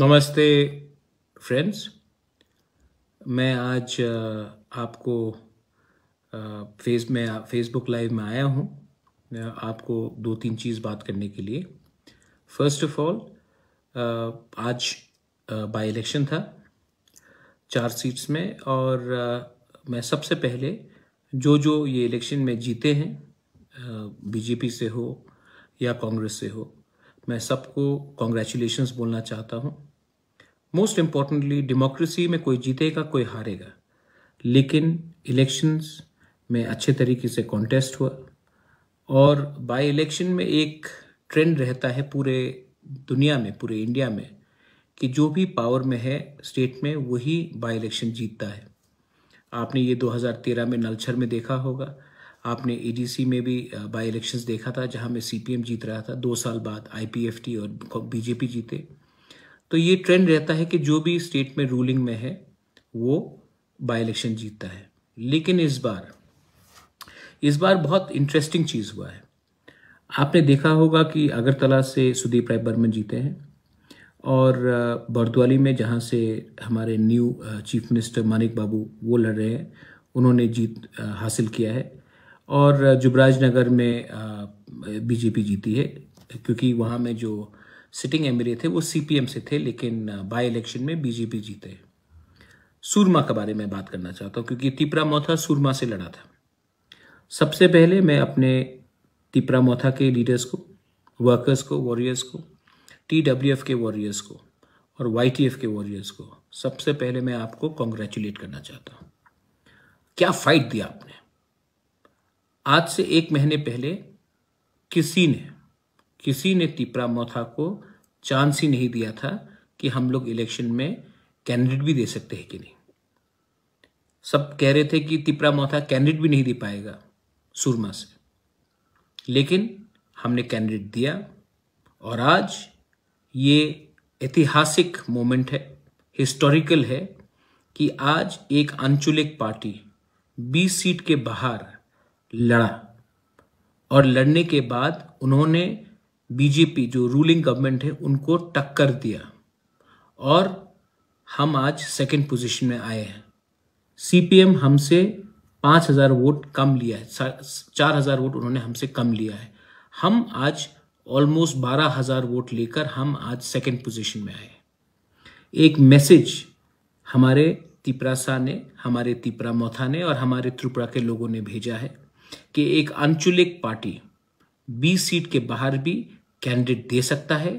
नमस्ते फ्रेंड्स मैं आज आपको फेस में फेसबुक लाइव में आया हूँ आपको दो तीन चीज़ बात करने के लिए फर्स्ट ऑफ ऑल आज बाय इलेक्शन था चार सीट्स में और मैं सबसे पहले जो जो ये इलेक्शन में जीते हैं बीजेपी से हो या कांग्रेस से हो मैं सबको कॉन्ग्रेचुलेशंस बोलना चाहता हूँ मोस्ट इम्पॉर्टेंटली डेमोक्रेसी में कोई जीतेगा कोई हारेगा लेकिन इलेक्शंस में अच्छे तरीके से कॉन्टेस्ट हुआ और बाय इलेक्शन में एक ट्रेंड रहता है पूरे दुनिया में पूरे इंडिया में कि जो भी पावर में है स्टेट में वही बाय इलेक्शन जीतता है आपने ये 2013 में नलछर में देखा होगा आपने एडीसी में भी बाय इलेक्शंस देखा था जहां में सीपीएम जीत रहा था दो साल बाद आईपीएफटी और बीजेपी जीते तो ये ट्रेंड रहता है कि जो भी स्टेट में रूलिंग में है वो बाई इलेक्शन जीतता है लेकिन इस बार इस बार बहुत इंटरेस्टिंग चीज़ हुआ है आपने देखा होगा कि अगरतला से सुदीप राय बर्मन जीते हैं और बर्दवाली में जहाँ से हमारे new chief minister Manik Babu वो लड़ रहे हैं उन्होंने जीत हासिल किया है और जुबराज नगर में बीजेपी जीती है क्योंकि वहाँ में जो सिटिंग एम थे वो सी से थे लेकिन बाई इलेक्शन में बीजेपी जीते सूरमा के बारे में बात करना चाहता हूँ क्योंकि तिपरा मोथा सूरमा से लड़ा था सबसे पहले मैं अपने तिपरा मोथा के लीडर्स को वर्कर्स को वॉरियर्स को टी के वॉरियर्स को और वाई के वॉरियर्स को सबसे पहले मैं आपको कॉन्ग्रेचुलेट करना चाहता हूँ क्या फाइट दिया आपने आज से एक महीने पहले किसी ने किसी ने तिपरा मोथा को चांस ही नहीं दिया था कि हम लोग इलेक्शन में कैंडिडेट भी दे सकते हैं कि नहीं सब कह रहे थे कि तिपरा मोथा कैंडिडेट भी नहीं दे पाएगा सुरमा से लेकिन हमने कैंडिडेट दिया और आज ये ऐतिहासिक मोमेंट है हिस्टोरिकल है कि आज एक आंचलिक पार्टी 20 सीट के बाहर लड़ा और लड़ने के बाद उन्होंने बीजेपी जो रूलिंग गवर्नमेंट है उनको टक्कर दिया और हम आज सेकंड पोजीशन में आए हैं सीपीएम हमसे पाँच हज़ार वोट कम लिया है चार हज़ार वोट उन्होंने हमसे कम लिया है हम आज ऑलमोस्ट बारह हज़ार वोट लेकर हम आज सेकंड पोजीशन में आए एक मैसेज हमारे सा ने हमारे तिपरा मोथा ने और हमारे त्रिपुरा के लोगों ने भेजा है कि एक आंचलिक पार्टी बीस सीट के बाहर भी कैंडिडेट दे सकता है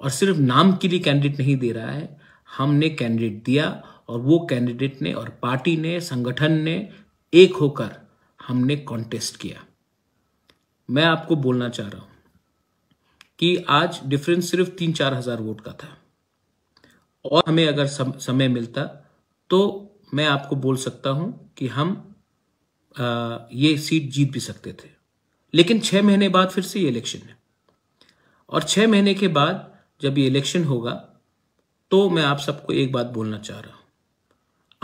और सिर्फ नाम के लिए कैंडिडेट नहीं दे रहा है हमने कैंडिडेट दिया और वो कैंडिडेट ने और पार्टी ने संगठन ने एक होकर हमने कॉन्टेस्ट किया मैं आपको बोलना चाह रहा हूं कि आज डिफरेंस सिर्फ तीन चार हजार वोट का था और हमें अगर समय मिलता तो मैं आपको बोल सकता हूं कि हम आ, ये सीट जीत भी सकते थे लेकिन छह महीने बाद फिर से ये इलेक्शन है और छः महीने के बाद जब ये इलेक्शन होगा तो मैं आप सबको एक बात बोलना चाह रहा हूँ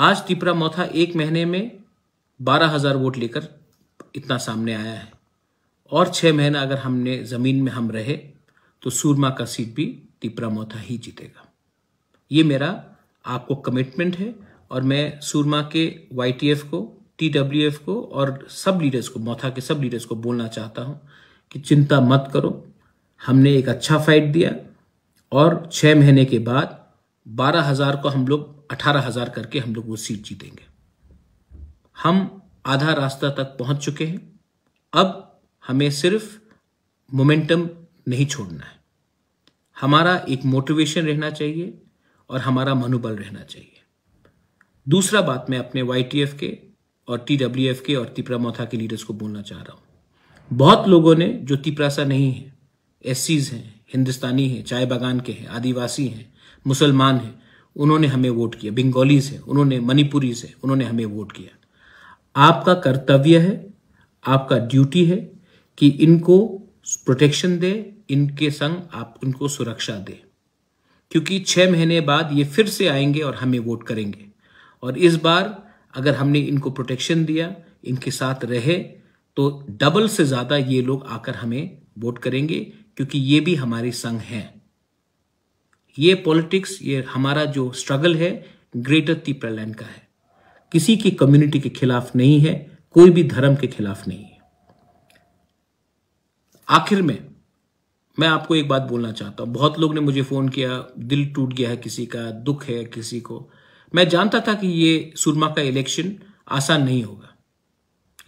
आज टिपरा मोथा एक महीने में बारह हज़ार वोट लेकर इतना सामने आया है और छह महीना अगर हमने ज़मीन में हम रहे तो सूरमा का सीट भी टिपरा मोथा ही जीतेगा ये मेरा आपको कमिटमेंट है और मैं सूरमा के वाई को टी को और सब लीडर्स को मोथा के सब लीडर्स को बोलना चाहता हूँ कि चिंता मत करो हमने एक अच्छा फाइट दिया और छः महीने के बाद बारह हज़ार को हम लोग अठारह हज़ार करके हम लोग वो सीट जीतेंगे हम आधा रास्ता तक पहुंच चुके हैं अब हमें सिर्फ मोमेंटम नहीं छोड़ना है हमारा एक मोटिवेशन रहना चाहिए और हमारा मनोबल रहना चाहिए दूसरा बात मैं अपने वाई के और टी के और तिपरा मोथा के लीडर्स को बोलना चाह रहा हूँ बहुत लोगों ने जो तिपरासा नहीं है एससीज हैं हिंदुस्तानी हैं चाय बागान के हैं आदिवासी हैं मुसलमान हैं उन्होंने हमें वोट किया बंगालीज हैं उन्होंने मणिपुरीज हैं उन्होंने हमें वोट किया आपका कर्तव्य है आपका ड्यूटी है कि इनको प्रोटेक्शन दे इनके संग आप उनको सुरक्षा दे क्योंकि छह महीने बाद ये फिर से आएंगे और हमें वोट करेंगे और इस बार अगर हमने इनको प्रोटेक्शन दिया इनके साथ रहे तो डबल से ज़्यादा ये लोग आकर हमें वोट करेंगे क्योंकि ये भी हमारे संघ है ये पॉलिटिक्स ये हमारा जो स्ट्रगल है ग्रेटर तीप्रलैंड का है किसी की कम्युनिटी के खिलाफ नहीं है कोई भी धर्म के खिलाफ नहीं है आखिर में मैं आपको एक बात बोलना चाहता हूं बहुत लोग ने मुझे फ़ोन किया दिल टूट गया है किसी का दुख है किसी को मैं जानता था कि ये सुरमा का इलेक्शन आसान नहीं होगा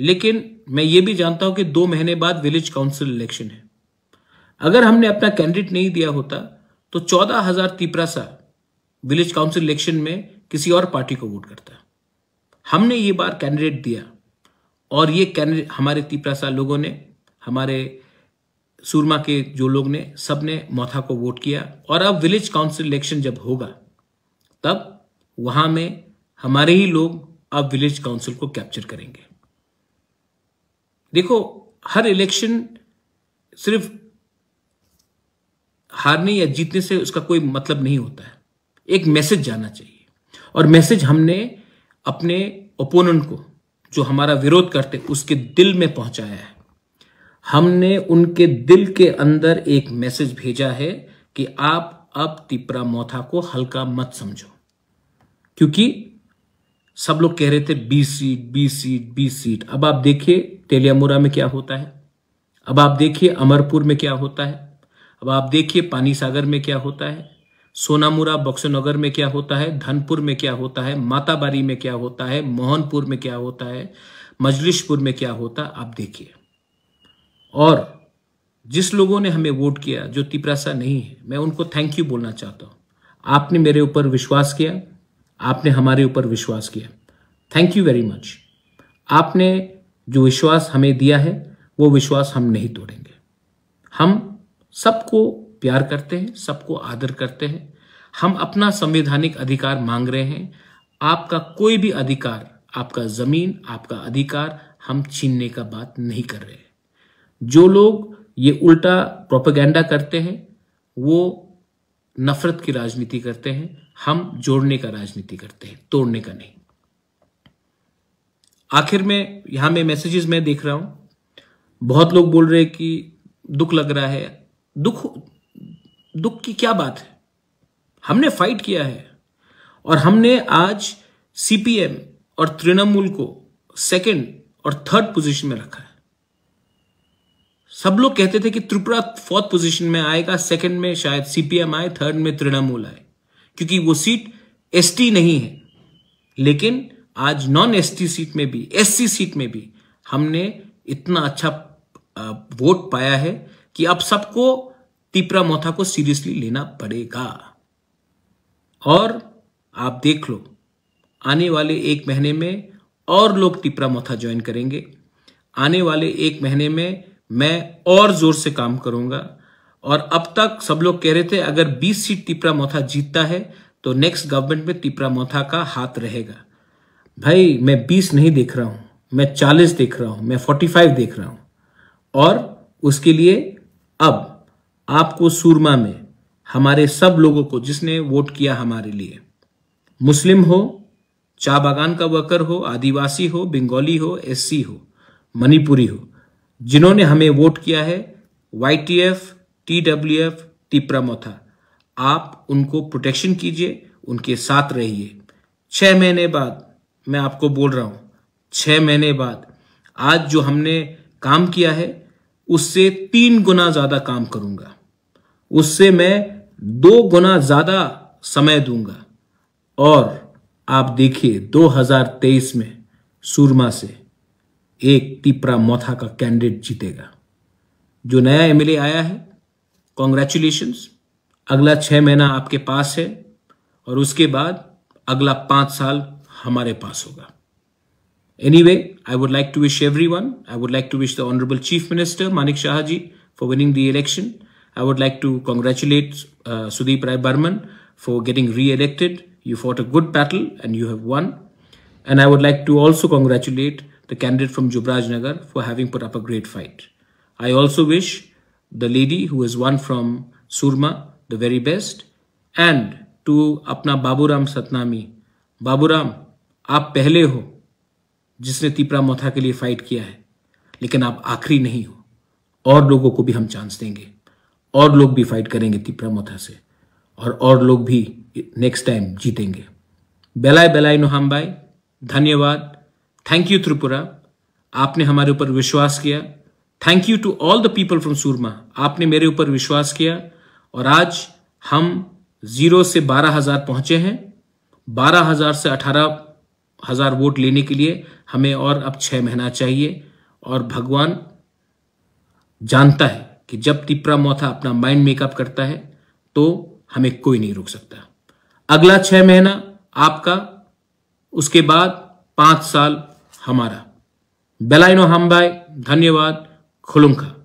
लेकिन मैं ये भी जानता हूं कि दो महीने बाद विलेज काउंसिल इलेक्शन है अगर हमने अपना कैंडिडेट नहीं दिया होता तो चौदह हजार तिपरासा विलेज काउंसिल इलेक्शन में किसी और पार्टी को वोट करता हमने ये बार कैंडिडेट दिया और ये कैंडिडेट हमारे तिपरासा लोगों ने हमारे सूरमा के जो लोग ने सब ने मोथा को वोट किया और अब विलेज काउंसिल इलेक्शन जब होगा तब वहां में हमारे ही लोग अब विलेज काउंसिल को कैप्चर करेंगे देखो हर इलेक्शन सिर्फ हारने या जीतने से उसका कोई मतलब नहीं होता है एक मैसेज जाना चाहिए और मैसेज हमने अपने ओपोनेंट को जो हमारा विरोध करते उसके दिल में पहुंचाया है हमने उनके दिल के अंदर एक मैसेज भेजा है कि आप अब तिपरा मोथा को हल्का मत समझो क्योंकि सब लोग कह रहे थे बीस सीट बीस सीट बीस सीट अब आप देखिए तेलियामुरा में क्या होता है अब आप देखिए अमरपुर में क्या होता है अब आप देखिए पानी सागर में क्या होता है सोनामुरा बक्सनगर में क्या होता है धनपुर में क्या होता है माताबारी में क्या होता है मोहनपुर में क्या होता है मजलिशपुर में क्या होता है आप देखिए और जिस लोगों ने हमें वोट किया जो तिपरासा नहीं है मैं उनको थैंक यू बोलना चाहता हूँ आपने मेरे ऊपर विश्वास किया आपने हमारे ऊपर विश्वास किया थैंक यू वेरी मच आपने जो विश्वास हमें दिया है वो विश्वास हम नहीं तोड़ेंगे हम सबको प्यार करते हैं सबको आदर करते हैं हम अपना संवैधानिक अधिकार मांग रहे हैं आपका कोई भी अधिकार आपका जमीन आपका अधिकार हम छीनने का बात नहीं कर रहे जो लोग ये उल्टा प्रोपेगेंडा करते हैं वो नफरत की राजनीति करते हैं हम जोड़ने का राजनीति करते हैं तोड़ने का नहीं आखिर में यहां में मैसेजेस मैं देख रहा हूं बहुत लोग बोल रहे हैं कि दुख लग रहा है दुख दुख की क्या बात है हमने फाइट किया है और हमने आज सीपीएम और तृणमूल को सेकंड और थर्ड पोजीशन में रखा है सब लोग कहते थे कि त्रिपुरा फोर्थ पोजीशन में आएगा सेकंड में शायद सीपीएम आए थर्ड में तृणमूल आए क्योंकि वो सीट एसटी नहीं है लेकिन आज नॉन एसटी सीट में भी एससी सीट में भी हमने इतना अच्छा वोट पाया है कि अब सबको तिपरा मोथा को सीरियसली लेना पड़ेगा और आप देख लो आने वाले एक महीने में और लोग तिपरा मोथा ज्वाइन करेंगे आने वाले एक महीने में मैं और जोर से काम करूंगा और अब तक सब लोग कह रहे थे अगर 20 सीट तिपरा मोथा जीतता है तो नेक्स्ट गवर्नमेंट में तिपरा मोथा का हाथ रहेगा भाई मैं 20 नहीं देख रहा हूं मैं 40 देख रहा हूं मैं 45 देख रहा हूं और उसके लिए अब आपको सूरमा में हमारे सब लोगों को जिसने वोट किया हमारे लिए मुस्लिम हो चा बागान का वर्कर हो आदिवासी हो बंगाली हो एससी हो मणिपुरी हो जिन्होंने हमें वोट किया है Y T F T W F Tipra Motha आप उनको प्रोटेक्शन कीजिए उनके साथ रहिए छह महीने बाद मैं आपको बोल रहा हूं छह महीने बाद आज जो हमने काम किया है उससे तीन गुना ज्यादा काम करूंगा उससे मैं दो गुना ज्यादा समय दूंगा और आप देखिए 2023 में सूरमा से एक तिपरा मोथा का कैंडिडेट जीतेगा जो नया एमएलए आया है कॉन्ग्रेचुलेशन अगला छह महीना आपके पास है और उसके बाद अगला पांच साल हमारे पास होगा Anyway, I would like to wish everyone, I would like to wish the Honorable Chief Minister Manik Shahaji for winning the election. I would like to congratulate uh, Sudeep Rai Barman for getting re-elected. You fought a good battle and you have won. And I would like to also congratulate the candidate from Jubrajnagar for having put up a great fight. I also wish the lady who has won from Surma the very best and to अपना Baburam Satnami Baburam, आप पहले हो जिसने तीपरा मोथा के लिए fight किया है लेकिन आप आखिरी नहीं हो और लोगों को भी हम चांस देंगे और लोग भी फाइट करेंगे तिपरा मोथा से और और लोग भी नेक्स्ट टाइम जीतेंगे बेलाय बेलाय नोहम भाई धन्यवाद थैंक यू त्रिपुरा आपने हमारे ऊपर विश्वास किया thank you to all the people from Surma आपने मेरे ऊपर विश्वास किया और आज हम जीरो से बारह हजार पहुंचे हैं बारह हजार से अठारह हज़ार वोट लेने के लिए हमें और अब छह महीना चाहिए और भगवान जानता है कि जब तिपरा मोथा अपना माइंड मेकअप करता है तो हमें कोई नहीं रोक सकता अगला छह महीना आपका उसके बाद पांच साल हमारा बेलाइनो हम भाई धन्यवाद खुलुंखा